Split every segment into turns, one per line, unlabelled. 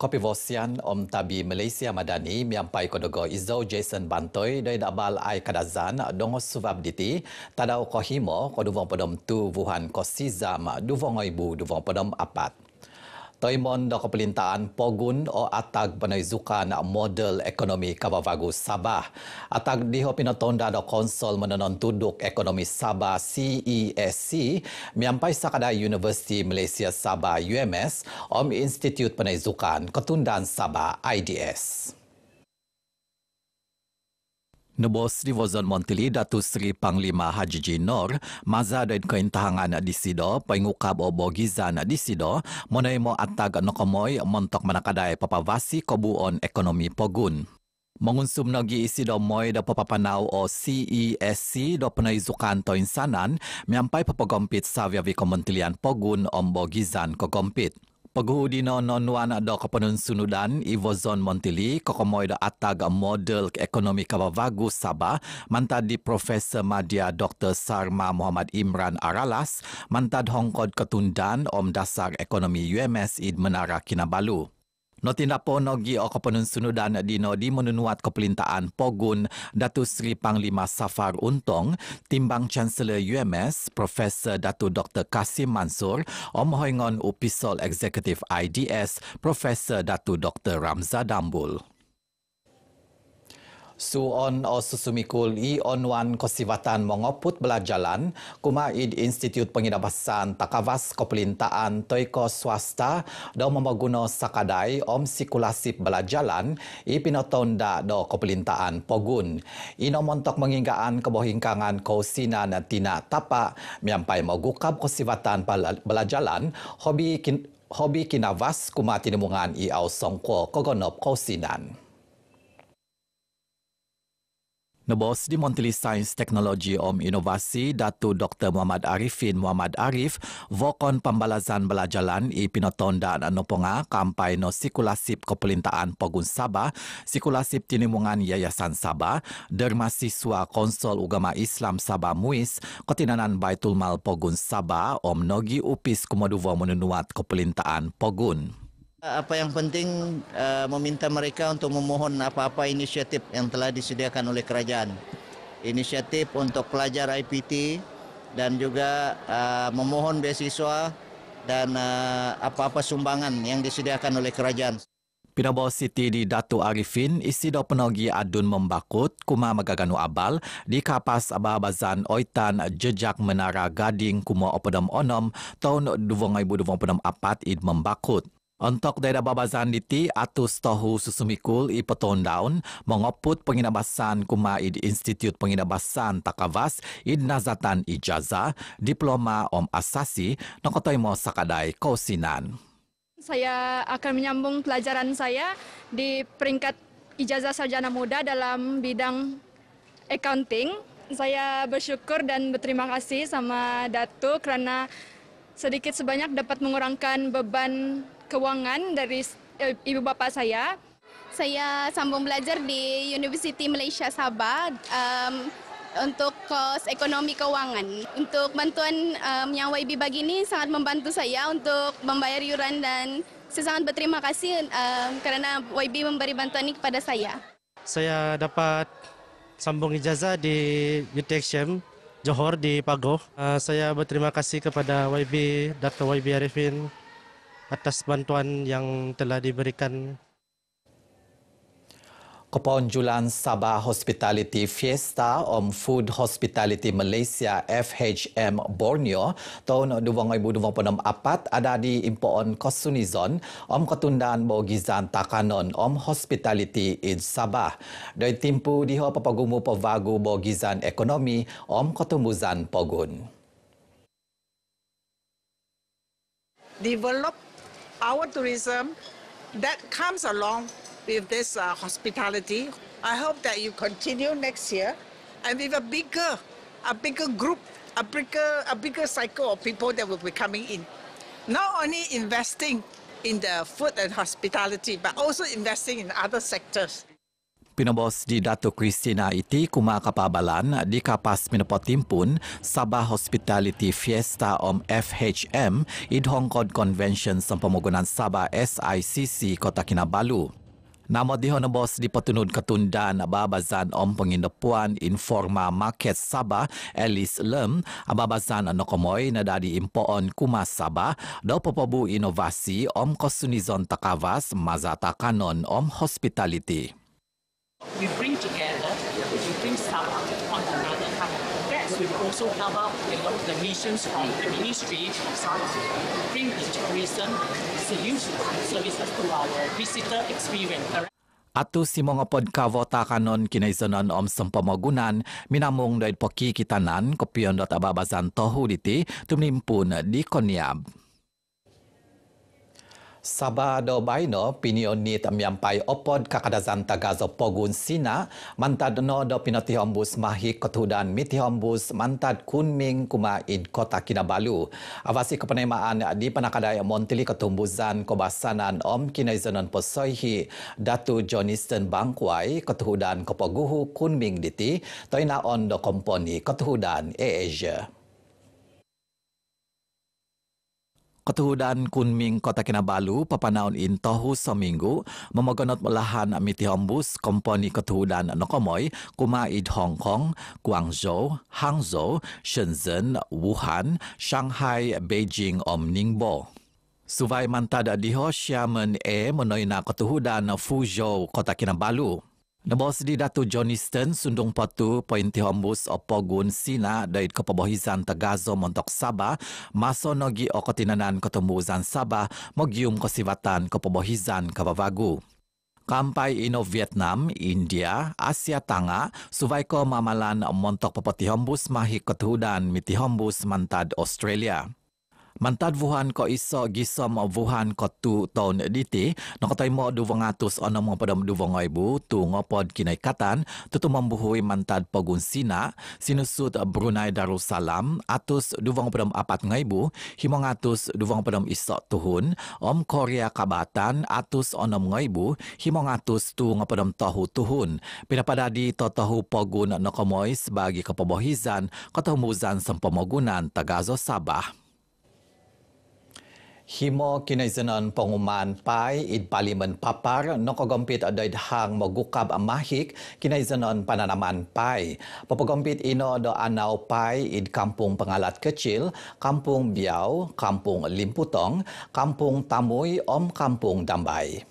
Kopi Vosian Om Tabi Malaysia Madani miampai kodogo Izo Jason Bantoi dari Dabal Ai Kadazan dongo suvab diti tadau kohimo kodovong podom tu Wuhan kosizam duvongoi bu duvong podom apat. Toimon da kapulintaan pogun o atag panayzukan model ekonomi kababago Sabah. Atag diho pinatonda da konsol menonon tuduk ekonomi Sabah CESC miyampay sa kada University Malaysia Sabah UMS om Institute Panayzukan Ketundan Sabah IDS. Nubuh Sri Wazan Montili datu Sri Panglima Haji Jinor maza dan keintahangan di Sido pengukab obo gizan di Sido menaimu atag nokomoy montok manakadai papavasi kobuon ekonomi pogun. Mengunsum nagi isi do moy da papapanau o CESC do penai zukanto insanan miampai papagompit savia vi kementilian pogun ombo gizan kogompit. Paghuhudina non wan ada kapanun sunudan Ivo Zon Montili kokomoy moida ataga model ekonomi kabavagu Sabah mantad di Profesor Madya Dr. Sarma Muhammad Imran Aralas mantad hongkod ketundan om dasar ekonomi UMS id Menara Kinabalu. Noti napo nogi o kapanun sunudan di no di menunuat kepelintaan Pogun Datu Seri Panglima Safar Untong timbang Chancellor UMS Profesor Datu Dr. Kasim Mansur o upisol Executive IDS Profesor Datu Dr. Ramza Dambul. Suon on osusumikul i onwan kosiwatan mengoput belajalan kuma id institut penginapasan takavas koplintaan toiko swasta do mamaguno sakadai om sikulasip belajalan i pinotonda do koplintaan pogun ino montok mengingaan kebohingkangan kausina na tina tapa miampai mogukab kosiwatan belajalan hobi hobi kinavas kuma tinimungan i au songko kogonop kausinan. Nebos di Montili Sains Teknologi Om Inovasi Datu Dr. Muhammad Arifin Muhammad Arif Vokon Pembalasan Belajalan I Pinotonda dan Noponga Kampai No Sikulasip Kepelintaan Pogun Sabah Sikulasip Tinimungan Yayasan Sabah Dermasiswa Konsol Ugama Islam Sabah Muis Ketinanan Baitul Mal Pogun Sabah Om Nogi Upis Kumaduwa Menenuat Kepelintaan Pogun Eh, apa yang penting eh, meminta mereka untuk memohon apa-apa inisiatif yang telah disediakan oleh kerajaan. Inisiatif untuk pelajar IPT dan juga eh, memohon beasiswa dan apa-apa sumbangan yang disediakan oleh kerajaan. Pinabaw City di Datu Arifin, Isidor Penogi Adun Membakut, Kuma Magaganu Abal, di Kapas Ababazan Oitan, Jejak Menara Gading, Kuma Opodom Onom, tahun 2024 id Membakut. Untuk daerah babazan diti atau setahu susumikul i peton daun mengoput penginabasan kuma i Institut Penginabasan Takavas i Nazatan Ijazah Diploma Om Asasi nakotoy mo sakadai kausinan. Saya akan menyambung pelajaran saya di peringkat ijaza Sarjana Muda dalam bidang accounting. Saya bersyukur dan berterima kasih sama Datu kerana sedikit sebanyak dapat mengurangkan beban kewangan dari eh, ibu bapa saya. Saya sambung belajar di University Malaysia Sabah um, untuk kos ekonomi kewangan. Untuk bantuan um, yang YB bagi ini sangat membantu saya untuk membayar yuran dan saya sangat berterima kasih um, kerana YB memberi bantuan ini kepada saya. Saya dapat sambung ijazah di UTXM Johor di Pagoh. Uh, saya berterima kasih kepada YB, Dr. YB Arifin atas bantuan yang telah diberikan. Kepunculan Sabah Hospitality Fiesta Om Food Hospitality Malaysia FHM Borneo tahun 2024 ada di Impoon Kosunizon Om Ketundan Bogizan Takanon Om Hospitality in Sabah. Dari timpu diho papagumu pavagu Bogizan Ekonomi Om Ketumbuzan Pogun. Develop our tourism that comes along with this uh, hospitality. I hope that you continue next year and with a bigger, a bigger group, a bigger, a bigger cycle of people that will be coming in. Not only investing in the food and hospitality, but also investing in other sectors. Pinobos di Dato Kristina iti kuma kapabalan di kapas timpun Sabah Hospitality Fiesta om FHM id Hong Kong Convention sa pamugunan Sabah SICC Kota Kinabalu. Namo di Honobos di patunod katundan ababazan om penginapuan informa market Sabah Elis Lem ababazan anokomoy na dadi impoon kuma Sabah do popobu inovasi om kosunizon takavas mazata kanon om hospitality. We bring together, we bring Sabah on another level. That also help out a lot the missions from the Ministry of Sabah. Bring the tourism solutions and services to our visitor experience. Atu si mga podka vota kanon kinaisonan om sempamagunan minamung doid poki kitanan kopion dot ababazan tohu diti tumnimpun di konyab. Sabado baino pinio ni tamyampai opod kakadazan tagazo pogun sina mantad no do pinati hombus mahi kotudan miti hombus mantad kunming kuma in kota kinabalu awasi kepenemaan di panakadai montili ketumbuzan kobasanan om kinaizonon posoihi datu joniston bangkuai ketuhudan kopoguhu kunming diti toina on do komponi ketuhudan e asia Ketuhudan kunming kota Kinabalu, papanaon in tohu seminggu minggu, melahan malahan amiti hombus komponi ketuhudan nokomoy kuma id Hong Kong, Guangzhou, Hangzhou, Shenzhen, Wuhan, Shanghai, Beijing, om Ningbo. Suvai mantada diho siya men e menoy ketuhudan Fuzhou, kota Kinabalu. Nebos di Datu Johniston sundung patu pointi hombus opo gun sina dari kepobohizan tegazo montok Sabah maso nogi okotinanan zan Sabah mogium kesivatan kepobohizan kebavagu. Kampai ino Vietnam, India, Asia Tanga, suvaiko mamalan montok popoti hombus mahi ketuhudan miti hombus mantad Australia mantad Wuhan ko iso giso Wuhan ko tu tahun diti ti no ko tay mo duwang atus ono mo pada duwang ibu tu ngopod kinai katan tutu mambuhui mantad pogun sina sinusut Brunei Darussalam atus duwang pada apat ngaibu himong atus duwang pada iso tuhun om Korea kabatan atus ono mo ibu himong atus tu ngopod tahu tuhun pada di to tahu pogun no ko moy sebagai kepobohizan kota muzan sempomogunan tagazo sabah Himo kinaisanan panguman pay id paliman papar no kagampit adoid hang magukab amahik kinaisanan pananaman pay. Papagampit ino do anaw pay id kampung pangalat kecil, kampung biaw, kampung limputong, kampung tamoy om kampung dambay.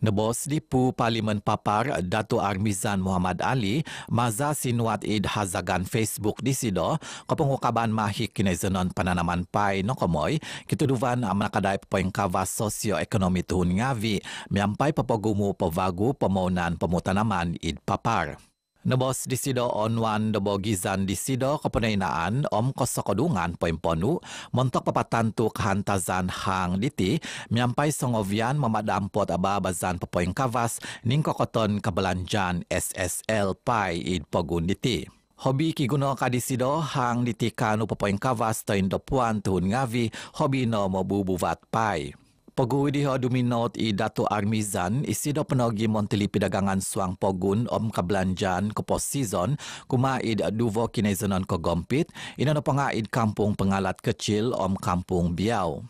Nebos Lipu Parlimen Papar Dato Armizan Muhammad Ali Maza Sinwat Id Hazagan Facebook di Sido Kepengukaban Mahik Kine Zenon Pananaman Pai Nokomoy Kituduvan Amanakadai Poeng Kava Sosioekonomi Tuhun Ngavi Miampai Pepogumu Pevagu pemohonan Pemutanaman Id Papar. Nebos di sido on wan debo gizan di sido kepenainaan om kosok kodungan poin ponu montok pepatantu kehantazan hang diti miampai songovian memadam pot aba bazan pepoing kavas ning kokoton kebelanjan SSL pai id pogun diti. Hobi iki guna kadisido hang diti kanu pepoing kavas toin dopuan tuhun ngavi hobi no mobu buvat pai. Pegawai Hadu Minot i Dato Armizan isi do penogi montili pedagangan suang pogun om kebelanjaan ke pos season kuma i duvo kinezonon ke gompit ina do pengaid kampung pengalat kecil om kampung biau.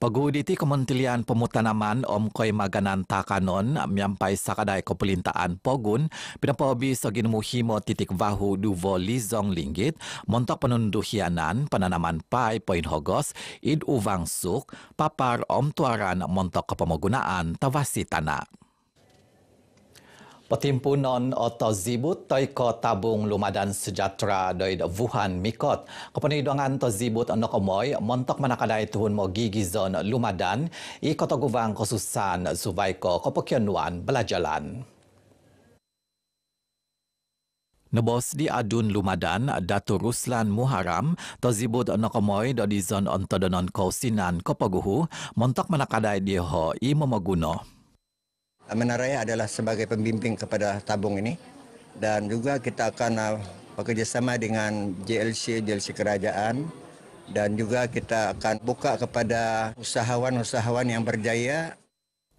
Pagudi ti Kementerian Pemutanaman Om Koy magananta Takanon miampai sakadai ko pelintaan pogun pinapa bisa ginumuhimo titik vahu duvo zong linggit montok penunduhianan penanaman pai poin hogos id uvang suk papar om tuaran montok kepemogunaan tawasi tanah. Pertimpunan atau zibut taiko tabung lumadan sejatra dari Wuhan Mikot. Kepada hidangan atau zibut anak omoy, montok mana kadai tuhun mo gigi zon lumadan, ikota guvang kosusan suvaiko kopokionuan belajalan. Nebos di Adun Lumadan, Datu Ruslan Muharam, atau tozibut nokomoy do di zon ontodonon kausinan kopaguhu, montok manakadai dia ho i memaguno. Amanah adalah sebagai pembimbing kepada tabung ini dan juga kita akan uh, bekerjasama dengan JLC, JLC Kerajaan dan juga kita akan buka kepada usahawan-usahawan yang berjaya.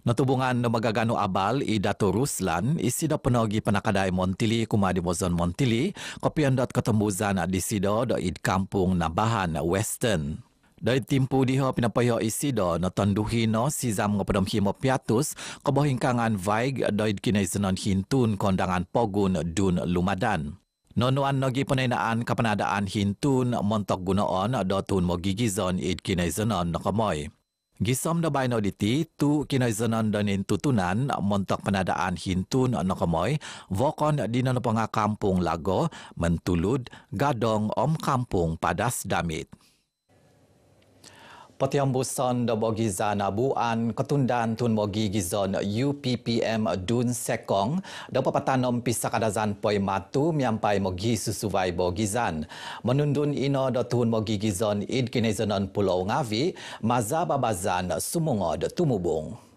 Natubungan na magagano abal i Dato Ruslan isi da penogi panakadai Montili kuma di Mozon Montili kopian dot katembuzan at disido do id kampung nabahan Western. Dari timpu diha pinapaya isi da natan duhi no si zam ngapa dom himo piatus kebo hingkangan vaig doi kinai senon hintun kondangan pogun dun lumadan. Nonuan nogi penainaan kapanadaan hintun montok gunaan da tun mo gigizon id kinai senon nakamoy. Gisom da bayno diti tu kinai senon da nin tutunan montok penadaan hintun nakamoy vokon di nanapanga kampung lago mentulud gadong om kampung padas damit. Pertiambusan da bagi zana buan ketundan tun bagi gizon UPPM Dun Sekong da papatanom pisa kadazan poy matu miampai mogi susuwai bagi zan. Menundun ino da tun bagi gizon id kinezonon pulau ngavi maza babazan sumungo da tumubung.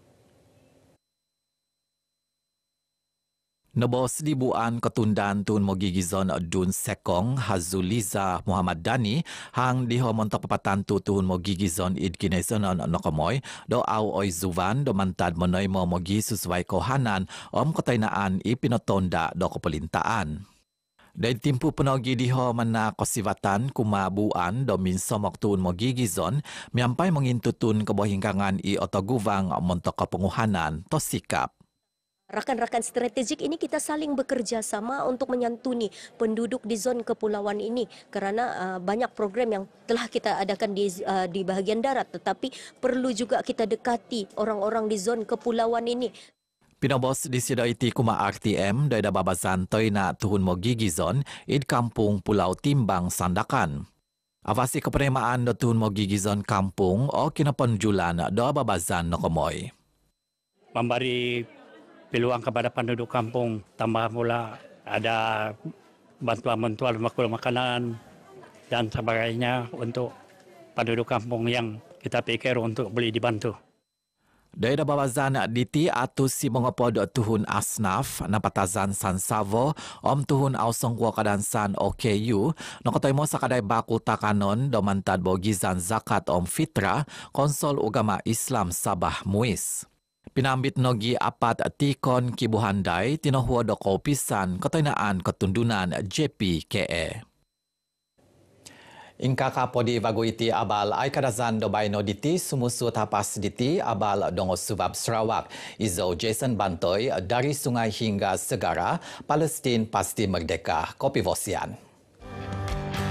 Nebos dibuan ketundan tun mogigizon gizon dun sekong Hazuliza Muhammad Dani hang diho montok pepatan tu tun mogi gizon idginezon on nokomoy do au oi zuvan do mantad monoy mo mogi susuai kohanan om ketainaan ipinotonda pinotonda do kepelintaan. Dari timpu penogi diho mana kosivatan kuma buan do minso moktun mo gigizon miampai mengintutun kebohingkangan i otoguvang montok kepenguhanan to sikap. Rakan-rakan strategik ini kita saling bekerja sama untuk menyantuni penduduk di zon kepulauan ini kerana uh, banyak program yang telah kita adakan di, uh, di bahagian darat tetapi perlu juga kita dekati orang-orang di zon kepulauan ini. Pinobos di sida iti kuma RTM dari Dababa Toi na tuhun mo gigi zon id kampung Pulau Timbang Sandakan. Avasi kepenemaan do tuhun mo gigi zon kampung o kinapon julan do Dababa Zan no kumoy. Mambari peluang kepada penduduk kampung tambah pula ada bantuan-bantuan makul makanan dan sebagainya untuk penduduk kampung yang kita pikir untuk boleh dibantu. Dari da bawa diti atau si mengapa dok tuhun asnaf napa tazan san savo om tuhun au song kuo san okeyu no ketoi mo sakadai bakul takanon do mantad bogi zan zakat om fitra konsol agama Islam Sabah Muis. Pinambit nogi apat tikon kibuhanday tinohuwa do kaupisan katoynaan katundunan JPKE. Ingka kapo di iti abal ay kadazan do bayno diti sumusu tapas diti abal dongo subab Sarawak. Izo Jason Bantoy dari Sungai Hingga Segara, Palestin pasti merdeka. Kopi Vosian.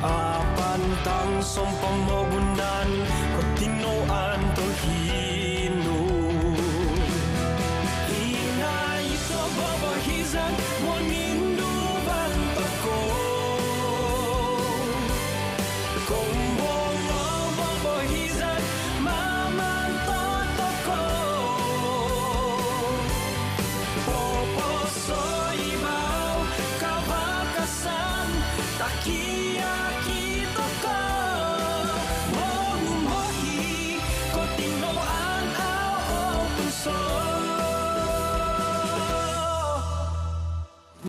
Apantang sumpang mabundan,